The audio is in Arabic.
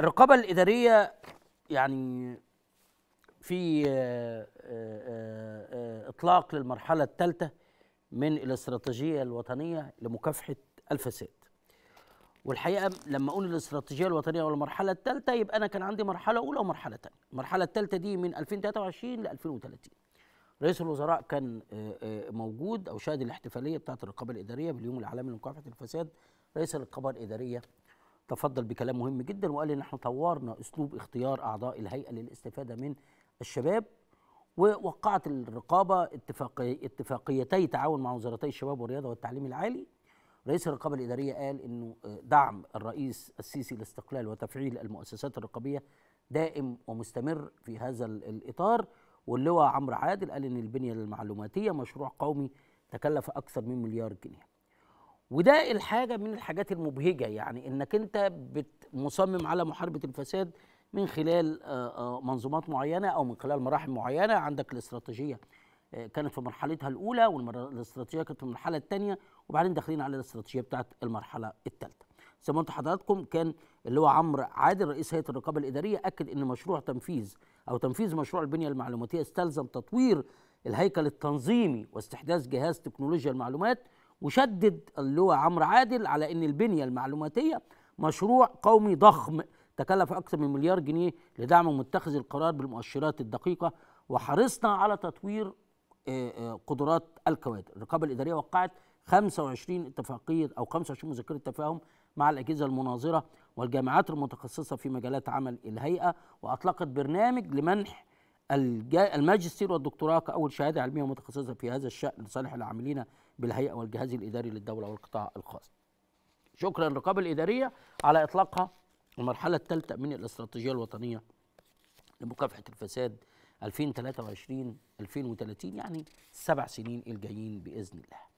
الرقابه الاداريه يعني في آه، آه، آه، اطلاق للمرحله الثالثه من الاستراتيجيه الوطنيه لمكافحه الفساد والحقيقه لما اقول الاستراتيجيه الوطنيه والمرحله الثالثه يبقى انا كان عندي مرحله اولى ومرحله ثانيه المرحله الثالثه دي من 2023 ل 2030 رئيس الوزراء كان موجود او شاهد الاحتفاليه بتاعه الرقابه الاداريه باليوم العالمي لمكافحه الفساد رئيس الرقابه الاداريه تفضل بكلام مهم جدا وقال ان احنا طورنا اسلوب اختيار اعضاء الهيئه للاستفاده من الشباب ووقعت الرقابه اتفاقي اتفاقيتي تعاون مع وزارتي الشباب والرياضه والتعليم العالي رئيس الرقابه الاداريه قال انه آه، دعم الرئيس السيسي لاستقلال وتفعيل المؤسسات الرقابيه دائم ومستمر في هذا الاطار واللواء عمرو عادل قال ان البنيه المعلوماتيه مشروع قومي تكلف اكثر من مليار جنيه وده الحاجه من الحاجات المبهجه يعني انك انت مصمم على محاربه الفساد من خلال آه، آه، منظومات معينه او من خلال مراحل معينه عندك الاستراتيجيه آه، كانت في مرحلتها الاولى والاستراتيجيه كانت في المرحله الثانيه وبعدين داخلين على الاستراتيجيه بتاعت المرحله الثالثه زي ما قلت حضراتكم كان اللي هو عمرو عادل رئيس هيئه الرقابه الاداريه اكد ان مشروع تنفيذ او تنفيذ مشروع البنيه المعلوماتيه استلزم تطوير الهيكل التنظيمي واستحداث جهاز تكنولوجيا المعلومات وشدد اللواء عمرو عادل على ان البنيه المعلوماتيه مشروع قومي ضخم تكلف اكثر من مليار جنيه لدعم متخذ القرار بالمؤشرات الدقيقه وحرصنا على تطوير آه، آه، قدرات الكوادر الرقابه الاداريه وقعت 25 اتفاقيه او 25 مذكره تفاهم مع الاجهزه المناظره والجامعات المتخصصه في مجالات عمل الهيئه واطلقت برنامج لمنح الماجستير والدكتوراه كأول شهادة علمية متخصصة في هذا الشأن لصالح العاملين بالهيئة والجهاز الإداري للدولة والقطاع الخاص شكرا للرقابة الإدارية على إطلاقها المرحلة الثالثة من الاستراتيجية الوطنية لمكافحة الفساد 2023 2030 يعني السبع سنين الجايين بإذن الله